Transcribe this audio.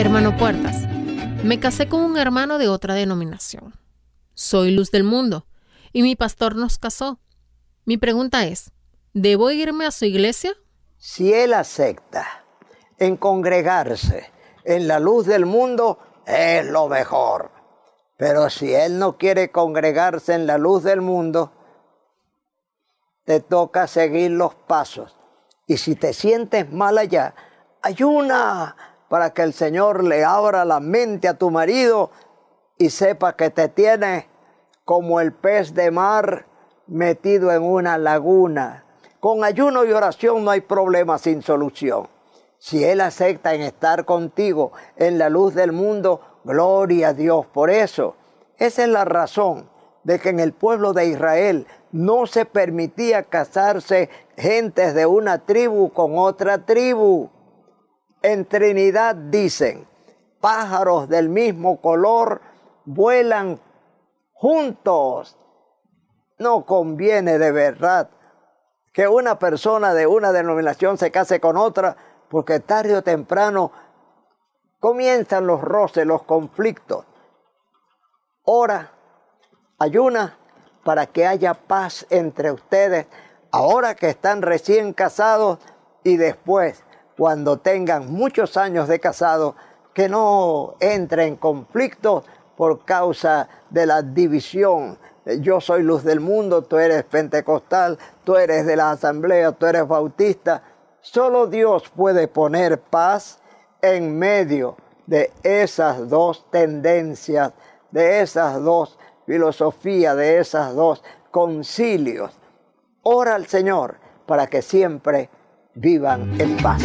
Hermano Puertas. Me casé con un hermano de otra denominación. Soy luz del mundo y mi pastor nos casó. Mi pregunta es, ¿debo irme a su iglesia? Si él acepta en congregarse en la luz del mundo, es lo mejor. Pero si él no quiere congregarse en la luz del mundo, te toca seguir los pasos. Y si te sientes mal allá, una para que el Señor le abra la mente a tu marido y sepa que te tiene como el pez de mar metido en una laguna. Con ayuno y oración no hay problema sin solución. Si Él acepta en estar contigo en la luz del mundo, gloria a Dios por eso. Esa es la razón de que en el pueblo de Israel no se permitía casarse gentes de una tribu con otra tribu en Trinidad dicen, pájaros del mismo color vuelan juntos. No conviene de verdad que una persona de una denominación se case con otra, porque tarde o temprano comienzan los roces, los conflictos. Ora, ayuna para que haya paz entre ustedes, ahora que están recién casados y después cuando tengan muchos años de casado, que no entre en conflicto por causa de la división. Yo soy luz del mundo, tú eres pentecostal, tú eres de la asamblea, tú eres bautista. Solo Dios puede poner paz en medio de esas dos tendencias, de esas dos filosofías, de esas dos concilios. Ora al Señor para que siempre vivan en paz.